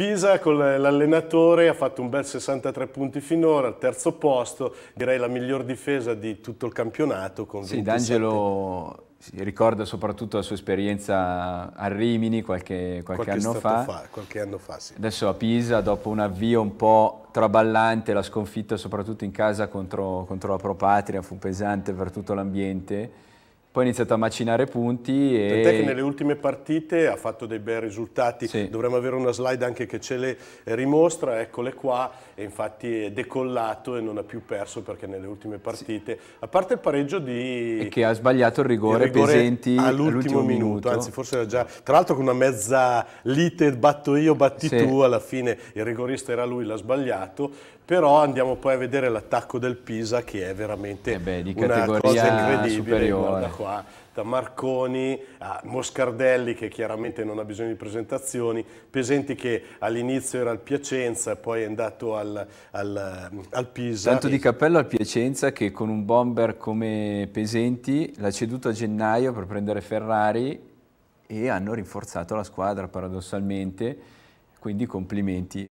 Pisa con l'allenatore ha fatto un bel 63 punti finora, al terzo posto, direi la miglior difesa di tutto il campionato. Con sì, 27... D'Angelo ricorda soprattutto la sua esperienza a Rimini qualche, qualche, qualche anno, fa. fa. Qualche anno fa sì. Adesso a Pisa, dopo un avvio un po' traballante, la sconfitta soprattutto in casa contro, contro la Patria, fu pesante per tutto l'ambiente poi ha iniziato a macinare punti. E... Tant'è che nelle ultime partite ha fatto dei bei risultati. Sì. Dovremmo avere una slide anche che ce le rimostra. Eccole qua. E infatti è decollato e non ha più perso perché nelle ultime partite, sì. a parte il pareggio di... E che ha sbagliato il rigore, il rigore pesenti all'ultimo all minuto. minuto. Anzi, forse era già... Tra l'altro con una mezza lite, batto io, batti sì. tu. Alla fine il rigorista era lui, l'ha sbagliato però andiamo poi a vedere l'attacco del Pisa che è veramente eh beh, di una cosa incredibile. Superiore. Guarda qua, da Marconi a Moscardelli che chiaramente non ha bisogno di presentazioni, Pesenti che all'inizio era al Piacenza poi è andato al, al, al Pisa. Tanto di cappello al Piacenza che con un bomber come Pesenti l'ha ceduto a gennaio per prendere Ferrari e hanno rinforzato la squadra paradossalmente, quindi complimenti.